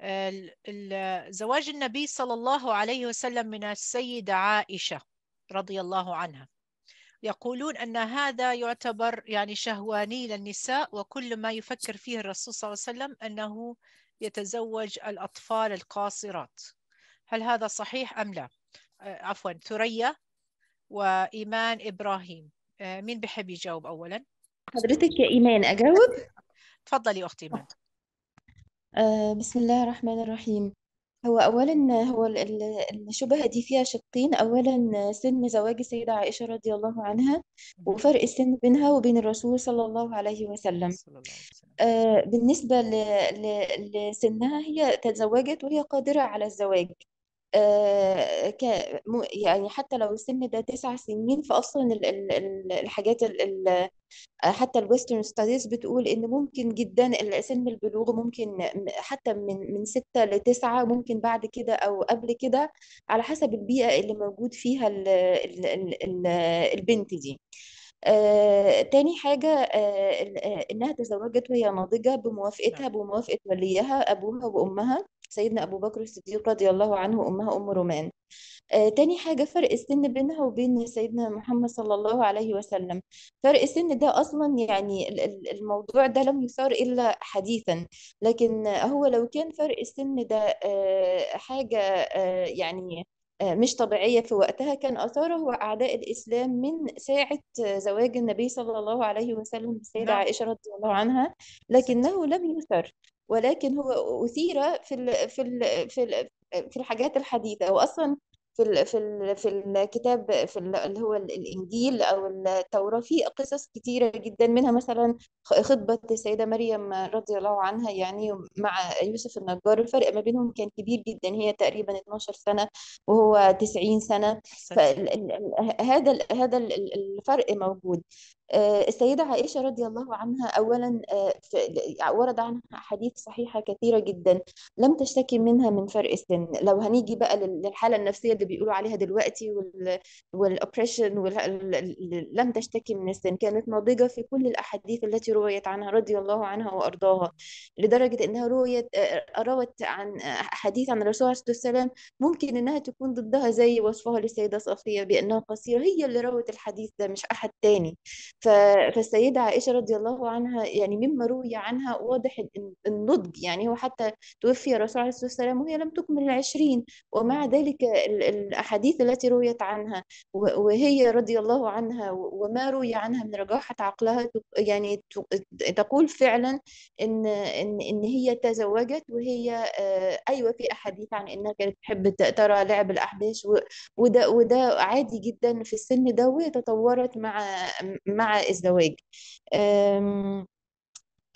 آه، زواج النبي صلى الله عليه وسلم من السيدة عائشة رضي الله عنها يقولون أن هذا يعتبر يعني شهواني للنساء وكل ما يفكر فيه الرسول صلى الله عليه وسلم أنه يتزوج الأطفال القاصرات هل هذا صحيح أم لا؟ آه، عفوا ثريا وإيمان إبراهيم آه، مين بحب يجاوب أولا؟ حضرتك يا إيمان أجاوب؟ تفضلي أختي إيمان آه، بسم الله الرحمن الرحيم هو أولا هو الشبهة دي فيها شقين أولا سن زواج السيدة عائشة رضي الله عنها وفرق السن بينها وبين الرسول صلى الله عليه وسلم آه، بالنسبة لسنها هي تزوجت وهي قادرة على الزواج آه، يعني حتى لو السن ده تسع سنين فأصلا الحاجات آه، حتى الويسترن ستاديز بتقول إن ممكن جدا سن البلوغ ممكن حتى من من ستة لتسعة ممكن بعد كده أو قبل كده على حسب البيئة اللي موجود فيها الـ الـ البنت دي آه، تاني حاجة آه،, آه، إنها تزوجت وهي ناضجة بموافقتها نعم. بموافقة وليها أبوها وأمها سيدنا أبو بكر الصديق رضي الله عنه أمها أم رومان آه تاني حاجة فرق السن بينها وبين سيدنا محمد صلى الله عليه وسلم فرق السن ده أصلا يعني الموضوع ده لم يثار إلا حديثا لكن هو لو كان فرق السن ده آه حاجة آه يعني آه، مش طبيعية في وقتها كان أثاره أعداء الإسلام من ساعة زواج النبي صلى الله عليه وسلم بالسيدة نعم. عائشة رضي الله عنها لكنه لم يثر ولكن هو أثير في الـ في الـ في الـ في الحاجات الحديثة وأصلا في الـ في الـ في الكتاب في اللي هو الإنجيل أو التوراة في قصص كتيرة جدا منها مثلا خطبة السيدة مريم رضي الله عنها يعني مع يوسف النجار الفرق ما بينهم كان كبير جدا هي تقريبا 12 سنة وهو 90 سنة فهذا هذا الفرق موجود آه، السيدة عائشة رضي الله عنها أولا آه، ورد عنها أحاديث صحيحة كثيرة جدا لم تشتكي منها من فرق السن لو هنيجي بقى للحالة النفسية اللي بيقولوا عليها دلوقتي والأوبريشن لم تشتكي من السن كانت ناضجة في كل الأحاديث التي رويت عنها رضي الله عنها وأرضاها لدرجة أنها رويت آه، روت عن أحاديث عن الرسول عليه الصلاة والسلام ممكن أنها تكون ضدها زي وصفها للسيدة صفية بأنها قصيرة هي اللي روت الحديث ده مش أحد تاني فالسيدة عائشة رضي الله عنها يعني مما روي عنها واضح النضج يعني هو حتى توفي الرسول عليه الصلاة والسلام وهي لم تكمل العشرين ومع ذلك الأحاديث التي رويت عنها وهي رضي الله عنها وما روي عنها من رجاحة عقلها يعني تقول فعلا إن إن إن هي تزوجت وهي آه، أيوة في أحاديث عن إنها كانت تحب ترى لعب الأحباش وده وده عادي جدا في السن ده وهي تطورت مع مع مع الزواج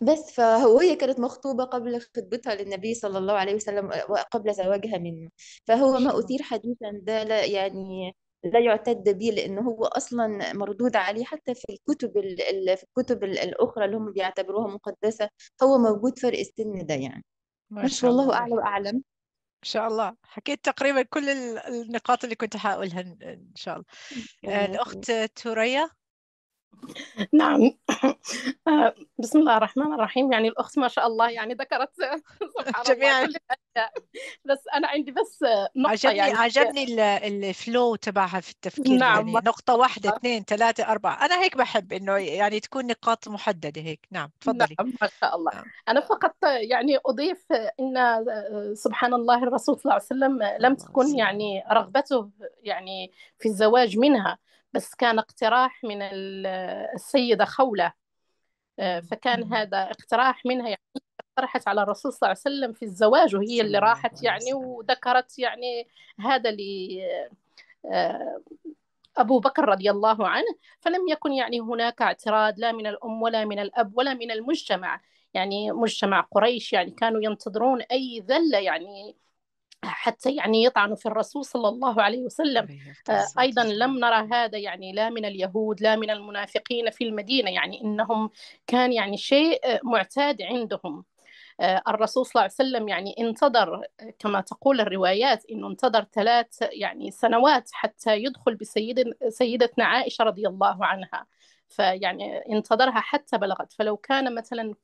بس فهي كانت مخطوبة قبل خطبتها للنبي صلى الله عليه وسلم وقبل زواجها منه فهو ما أثير حديثا ده لا يعني لا يعتد به لأن هو أصلا مردود عليه حتى في الكتب في الكتب الأخرى اللي هم بيعتبروها مقدسة هو موجود فرق السن ده يعني ما شاء الله أعلى وأعلم إن شاء الله حكيت تقريبا كل النقاط اللي كنت حاقولها إن شاء الله آه، الأخت ثريا نعم بسم الله الرحمن الرحيم يعني الأخت ما شاء الله يعني ذكرت جميع بس أنا عندي بس نقطة عجبني يعني عجبني الفلو تبعها في التفكير نعم. يعني نقطة واحدة آه. اثنين ثلاثة أربعة أنا هيك بحب إنه يعني تكون نقاط محددة هيك نعم تفضلي نعم ما شاء الله نعم. أنا فقط يعني أضيف إن آه، سبحان الله الرسول صلى الله عليه وسلم لم تكن يعني رغبته يعني في الزواج منها بس كان اقتراح من السيدة خولة آه، فكان هذا اقتراح منها يعني اقترحت على الرسول صلى الله عليه وسلم في الزواج وهي اللي راحت يعني وذكرت يعني هذا اللي آه، أبو بكر رضي الله عنه فلم يكن يعني هناك اعتراض لا من الأم ولا من الأب ولا من المجتمع يعني مجتمع قريش يعني كانوا ينتظرون أي ذلة يعني حتى يعني يطعنوا في الرسول صلى الله عليه وسلم آه، أيضا لم نرى هذا يعني لا من اليهود لا من المنافقين في المدينة يعني إنهم كان يعني شيء آه، معتاد عندهم آه، الرسول صلى الله عليه وسلم يعني انتظر كما تقول الروايات انه انتظر ثلاث يعني سنوات حتى يدخل بسيدتنا عائشه رضي الله عنها فيعني انتظرها حتى بلغت فلو كان مثلا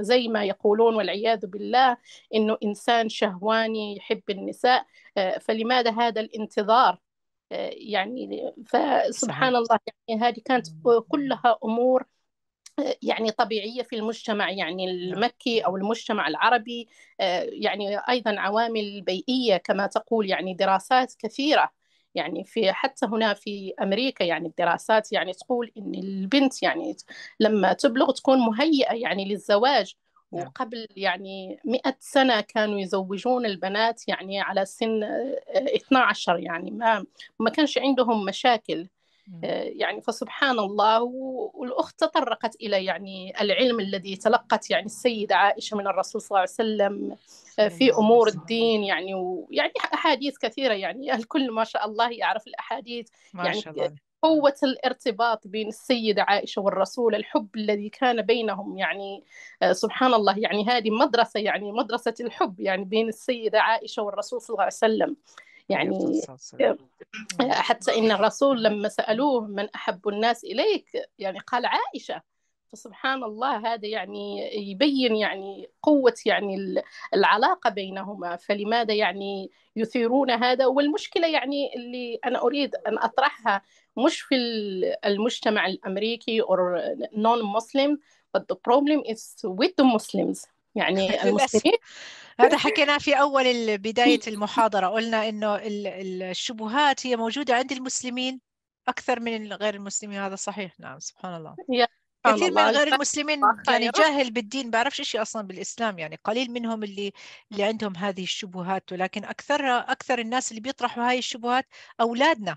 زي ما يقولون والعياذ بالله انه انسان شهواني يحب النساء آه، فلماذا هذا الانتظار آه، يعني فسبحان الله يعني هذه كانت كلها امور آه، يعني طبيعيه في المجتمع يعني المكي او المجتمع العربي يعني ايضا عوامل بيئيه كما تقول يعني دراسات كثيره يعني في حتى هنا في أمريكا يعني الدراسات يعني تقول إن البنت يعني لما تبلغ تكون مهيئة يعني للزواج نعم. وقبل يعني مئة سنة كانوا يزوجون البنات يعني على سن 12 آه، يعني ما ما كانش عندهم مشاكل آه، يعني فسبحان الله والأخت تطرقت إلى يعني العلم الذي تلقت يعني السيدة عائشة من الرسول صلى الله عليه وسلم آه، في أيوة، أمور الدين يعني ويعني أحاديث كثيرة يعني الكل ما شاء الله يعرف الأحاديث ما يعني شاء الله. يعني قوة الارتباط بين السيدة عائشة والرسول الحب الذي كان بينهم يعني آه، سبحان الله يعني هذه مدرسة يعني مدرسة الحب يعني بين السيدة عائشة والرسول صلى الله عليه وسلم يعني آه، حتى إن الرسول لما سألوه من أحب الناس إليك يعني قال عائشة فسبحان الله هذا يعني يبين يعني قوة يعني العلاقة بينهما فلماذا يعني يثيرون هذا والمشكلة يعني اللي أنا أريد أن أطرحها مش في المجتمع الأمريكي or non-Muslim but the problem is with the Muslims يعني المسلمين هذا حكينا في اول بدايه المحاضره قلنا انه الشبهات هي موجوده عند المسلمين اكثر من غير المسلمين هذا صحيح نعم سبحان الله كثير من غير المسلمين يعني جاهل بالدين بعرفش شيء اصلا بالاسلام يعني قليل منهم اللي اللي عندهم هذه الشبهات ولكن اكثر اكثر الناس اللي بيطرحوا هاي الشبهات اولادنا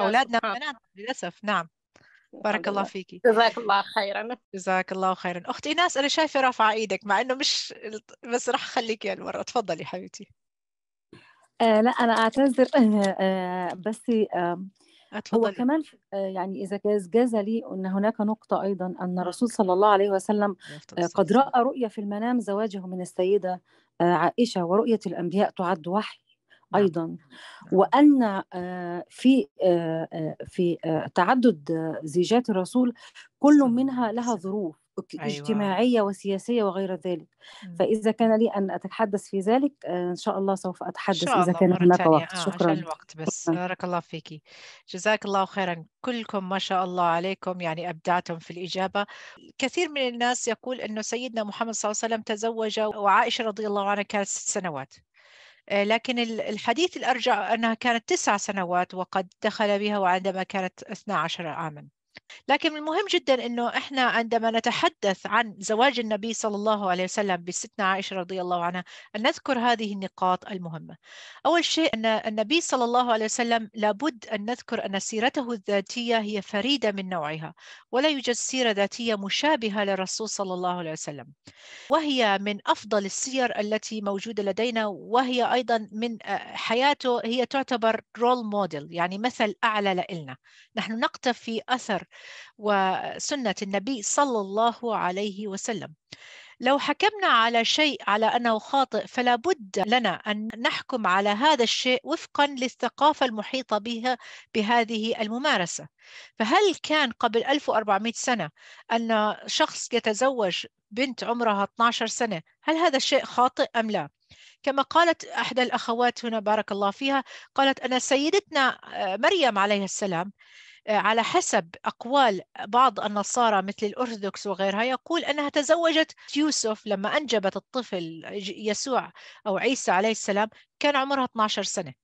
اولادنا بناتنا للاسف نعم بارك الله فيكي جزاك الله خيرا جزاك الله خيرا اختي ايناس انا شايفه رافعه ايدك مع انه مش بس راح اخليك يعني يا المره تفضلي حبيبتي آه لا انا اعتذر آه بس آه هو كمان يعني اذا جاز لي ان هناك نقطه ايضا ان نعم. الرسول صلى الله عليه وسلم آه، قد راى رؤيا في المنام زواجه من السيده آه، عائشه ورؤيه الانبياء تعد وحي نعم. ايضا نعم. وان آه، في آه، آه، في تعدد زيجات الرسول كل منها لها ظروف أيوة. اجتماعية أيوة. وسياسية وغير ذلك فإذا كان لي أن أتحدث في ذلك إن شاء الله سوف أتحدث الله إذا كان هناك وقت آه شكرا الوقت بس بارك الله فيك جزاك الله خيرا كلكم ما شاء الله عليكم يعني أبدعتم في الإجابة كثير من الناس يقول أنه سيدنا محمد صلى الله عليه وسلم تزوج وعائشة رضي الله عنها كانت ست سنوات آه، لكن الحديث الأرجع أنها كانت تسع سنوات وقد دخل بها وعندما كانت 12 عاماً لكن المهم جدا انه احنا عندما نتحدث عن زواج النبي صلى الله عليه وسلم بستنا عائشه رضي الله عنها ان نذكر هذه النقاط المهمه. اول شيء ان النبي صلى الله عليه وسلم لابد ان نذكر ان سيرته الذاتيه هي فريده من نوعها ولا يوجد سيره ذاتيه مشابهه للرسول صلى الله عليه وسلم. وهي من افضل السير التي موجوده لدينا وهي ايضا من آه، حياته هي تعتبر رول موديل يعني مثل اعلى لنا. نحن نقتفي اثر البشر وسنة النبي صلى الله عليه وسلم لو حكمنا على شيء على انه خاطئ فلا بد لنا ان نحكم على هذا الشيء وفقا للثقافه المحيطه بها بهذه الممارسه فهل كان قبل 1400 سنه ان شخص يتزوج بنت عمرها 12 سنه هل هذا الشيء خاطئ ام لا كما قالت احدى الاخوات هنا بارك الله فيها قالت ان سيدتنا مريم عليه السلام على حسب أقوال بعض النصارى مثل الأرثوذكس وغيرها يقول أنها تزوجت يوسف لما أنجبت الطفل يسوع أو عيسى عليه السلام كان عمرها 12 سنة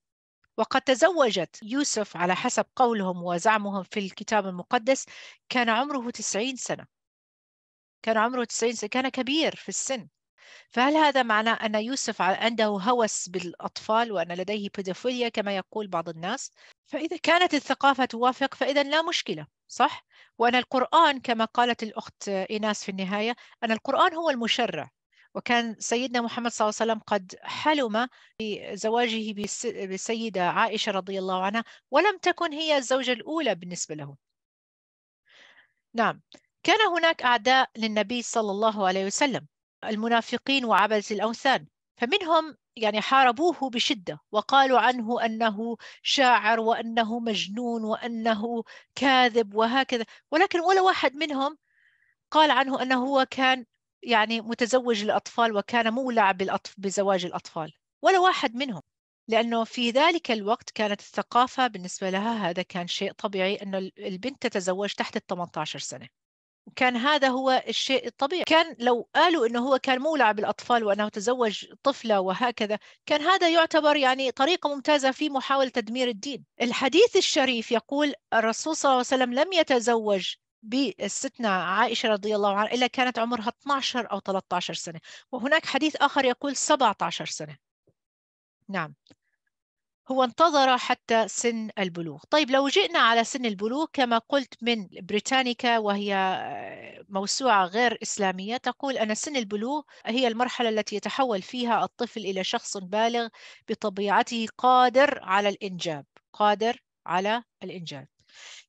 وقد تزوجت يوسف على حسب قولهم وزعمهم في الكتاب المقدس كان عمره 90 سنة كان عمره 90 سنة كان كبير في السن فهل هذا معناه أن يوسف عنده هوس بالأطفال وأن لديه بيدوفيليا كما يقول بعض الناس؟ فإذا كانت الثقافة توافق فإذا لا مشكلة صح؟ وأن القرآن كما قالت الأخت إيناس في النهاية أن القرآن هو المشرع وكان سيدنا محمد صلى الله عليه وسلم قد حلم بزواجه بالسيدة عائشة رضي الله عنها ولم تكن هي الزوجة الأولى بالنسبة له نعم كان هناك أعداء للنبي صلى الله عليه وسلم المنافقين وعبث الأوثان فمنهم يعني حاربوه بشدة وقالوا عنه أنه شاعر وأنه مجنون وأنه كاذب وهكذا ولكن ولا واحد منهم قال عنه أنه هو كان يعني متزوج الأطفال وكان مولع بالأطف بزواج الأطفال ولا واحد منهم لأنه في ذلك الوقت كانت الثقافة بالنسبة لها هذا كان شيء طبيعي أن البنت تتزوج تحت ال 18 سنة كان هذا هو الشيء الطبيعي كان لو قالوا أنه هو كان مولع بالأطفال وأنه تزوج طفلة وهكذا كان هذا يعتبر يعني طريقة ممتازة في محاولة تدمير الدين الحديث الشريف يقول الرسول صلى الله عليه وسلم لم يتزوج بالستنا عائشة رضي الله عنها إلا كانت عمرها 12 أو 13 سنة وهناك حديث آخر يقول 17 سنة نعم هو انتظر حتى سن البلوغ طيب لو جئنا على سن البلوغ كما قلت من بريتانيكا وهي آه، موسوعة غير إسلامية تقول أن سن البلوغ هي المرحلة التي يتحول فيها الطفل إلى شخص بالغ بطبيعته قادر على الإنجاب قادر على الإنجاب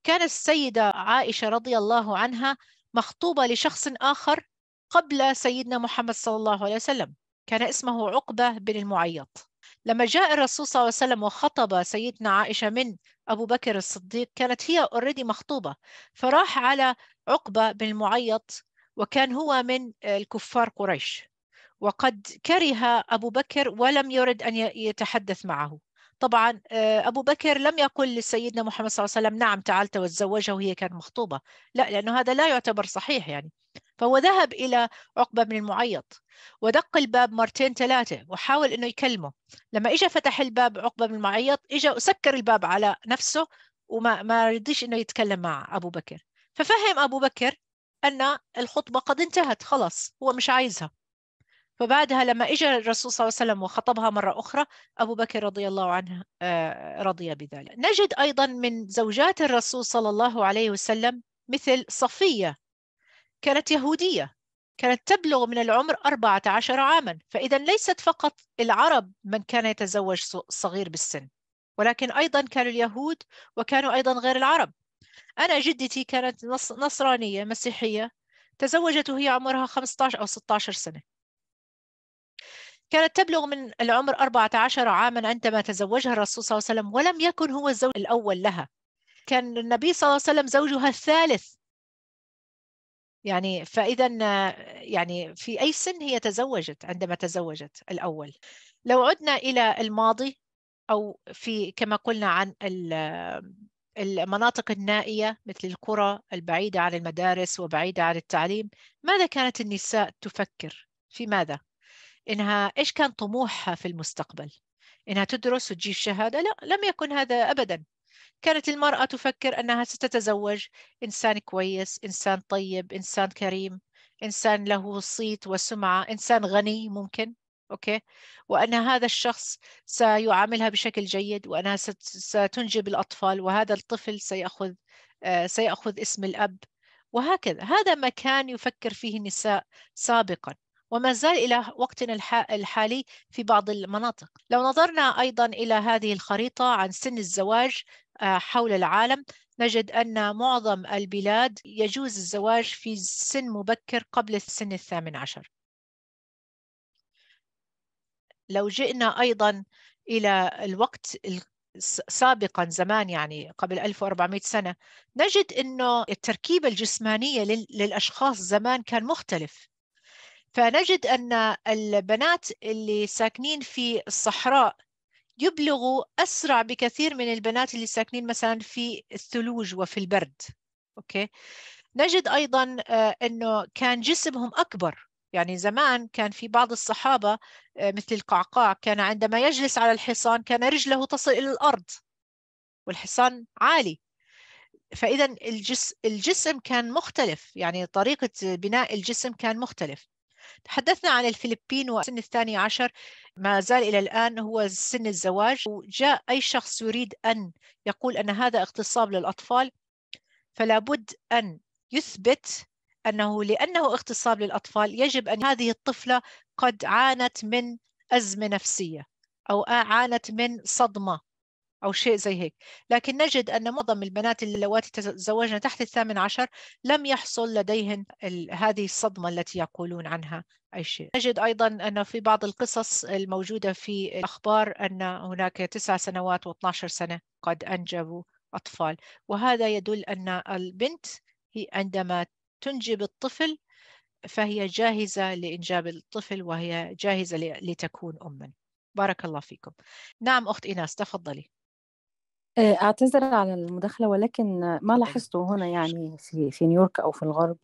كانت السيدة عائشة رضي الله عنها مخطوبة لشخص آخر قبل سيدنا محمد صلى الله عليه وسلم كان اسمه عقبة بن المعيط لما جاء الرسول صلى الله عليه وسلم وخطب سيدنا عائشة من أبو بكر الصديق كانت هي اوريدي مخطوبة فراح على عقبة بن المعيط وكان هو من الكفار قريش وقد كره أبو بكر ولم يرد أن يتحدث معه طبعا آه، أبو بكر لم يقل لسيدنا محمد صلى الله عليه وسلم نعم تعال تزوجها وهي كانت مخطوبة لا لأنه هذا لا يعتبر صحيح يعني فهو ذهب إلى عقبة بن المعيط ودق الباب مرتين ثلاثة وحاول أنه يكلمه لما إجا فتح الباب عقبة بن المعيط إجا وسكر الباب على نفسه وما ما رضيش أنه يتكلم مع أبو بكر ففهم أبو بكر أن الخطبة قد انتهت خلاص هو مش عايزها فبعدها لما إجا الرسول صلى الله عليه وسلم وخطبها مرة أخرى أبو بكر رضي الله عنه آه، رضي بذلك نجد أيضا من زوجات الرسول صلى الله عليه وسلم مثل صفية كانت يهودية كانت تبلغ من العمر 14 عاما فإذا ليست فقط العرب من كان يتزوج صغير بالسن ولكن أيضا كانوا اليهود وكانوا أيضا غير العرب أنا جدتي كانت نصرانية مسيحية تزوجت وهي عمرها 15 أو 16 سنة كانت تبلغ من العمر 14 عاما عندما تزوجها الرسول صلى الله عليه وسلم ولم يكن هو الزوج الأول لها كان النبي صلى الله عليه وسلم زوجها الثالث يعني فإذا يعني في أي سن هي تزوجت عندما تزوجت الأول لو عدنا إلى الماضي أو في كما قلنا عن المناطق النائية مثل القرى البعيدة عن المدارس وبعيدة عن التعليم ماذا كانت النساء تفكر في ماذا إنها إيش كان طموحها في المستقبل إنها تدرس وتجيب شهادة لا لم يكن هذا أبدا كانت المرأة تفكر أنها ستتزوج إنسان كويس، إنسان طيب، إنسان كريم، إنسان له صيت وسمعة، إنسان غني ممكن، أوكي؟ وأن هذا الشخص سيعاملها بشكل جيد وأنها ستنجب الأطفال وهذا الطفل سيأخذ آه، سيأخذ اسم الأب وهكذا، هذا ما كان يفكر فيه النساء سابقاً. وما زال إلى وقتنا الحالي في بعض المناطق لو نظرنا أيضا إلى هذه الخريطة عن سن الزواج آه، حول العالم نجد أن معظم البلاد يجوز الزواج في سن مبكر قبل السن الثامن عشر لو جئنا أيضا إلى الوقت سابقا زمان يعني قبل 1400 سنة نجد أنه التركيبة الجسمانية للأشخاص زمان كان مختلف فنجد أن البنات اللي ساكنين في الصحراء يبلغوا أسرع بكثير من البنات اللي ساكنين مثلا في الثلوج وفي البرد أوكي نجد أيضا آه، أنه كان جسمهم أكبر يعني زمان كان في بعض الصحابة آه، مثل القعقاع كان عندما يجلس على الحصان كان رجله تصل إلى الأرض والحصان عالي فإذا الجس الجسم كان مختلف يعني طريقة بناء الجسم كان مختلف تحدثنا عن الفلبين وسن الثاني عشر ما زال إلى الآن هو سن الزواج وجاء أي شخص يريد أن يقول أن هذا اغتصاب للأطفال فلا بد أن يثبت أنه لأنه اغتصاب للأطفال يجب أن هذه الطفلة قد عانت من أزمة نفسية أو عانت من صدمة أو شيء زي هيك لكن نجد أن معظم البنات اللواتي تزوجن تحت الثامن عشر لم يحصل لديهن هذه الصدمة التي يقولون عنها أي شيء نجد أيضا أن في بعض القصص الموجودة في الأخبار أن هناك تسع سنوات و12 سنة قد أنجبوا أطفال وهذا يدل أن البنت هي عندما تنجب الطفل فهي جاهزة لإنجاب الطفل وهي جاهزة لتكون أماً بارك الله فيكم نعم أخت إيناس تفضلي آه، أعتذر على المداخلة ولكن ما لاحظته هنا يعني في في نيويورك أو في الغرب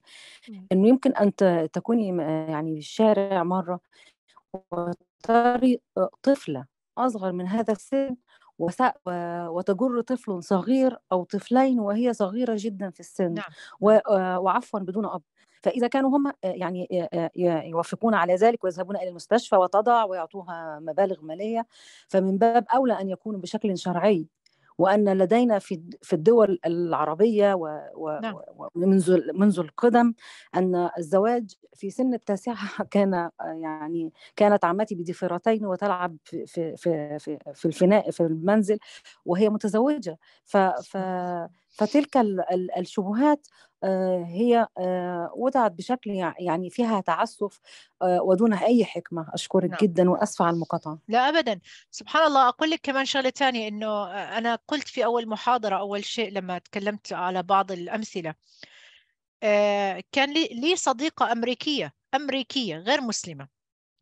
إنه يمكن أن تكوني يعني في الشارع مرة وتري آه، طفلة أصغر من هذا السن وتجر طفل صغير أو طفلين وهي صغيرة جدا في السن نعم. آه، وعفوا بدون أب فإذا كانوا هم يعني يوافقون على ذلك ويذهبون إلى المستشفى وتضع ويعطوها مبالغ مالية فمن باب أولى أن يكونوا بشكل شرعي وان لدينا في في الدول العربيه نعم. ومنذ منذ القدم ان الزواج في سن التاسعه كان يعني كانت عمتي بضفيرتين وتلعب في في في في الفناء في المنزل وهي متزوجه ف, ف فتلك الشبهات آه، هي آه، وضعت بشكل يعني فيها تعسف آه، ودون اي حكمه اشكرك نعم. جدا واسف على المقاطعه لا ابدا سبحان الله اقول لك كمان شغله ثانيه انه انا قلت في اول محاضره اول شيء لما تكلمت على بعض الامثله كان لي صديقه امريكيه امريكيه غير مسلمه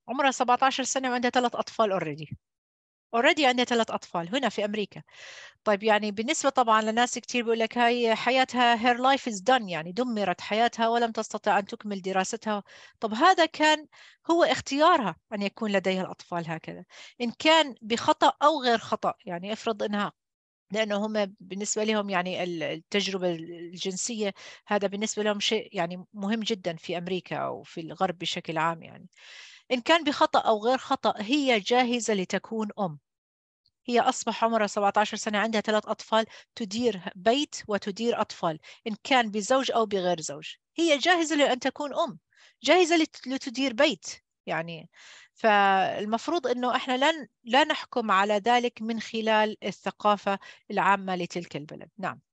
عمرها 17 سنه وعندها ثلاث اطفال اوريدي اوريدي عندها ثلاث اطفال هنا في امريكا طيب يعني بالنسبه طبعا لناس كثير بيقول لك هاي حياتها هير لايف از دان يعني دمرت حياتها ولم تستطع ان تكمل دراستها طب هذا كان هو اختيارها ان يكون لديها الاطفال هكذا ان كان بخطا او غير خطا يعني افرض انها لانه هم بالنسبه لهم يعني التجربه الجنسيه هذا بالنسبه لهم شيء يعني مهم جدا في امريكا او في الغرب بشكل عام يعني إن كان بخطأ أو غير خطأ هي جاهزة لتكون أم هي أصبح عمرها 17 سنة عندها ثلاث أطفال تدير بيت وتدير أطفال إن كان بزوج أو بغير زوج هي جاهزة لأن تكون أم جاهزة لتدير بيت يعني فالمفروض أنه إحنا لن لا نحكم على ذلك من خلال الثقافة العامة لتلك البلد نعم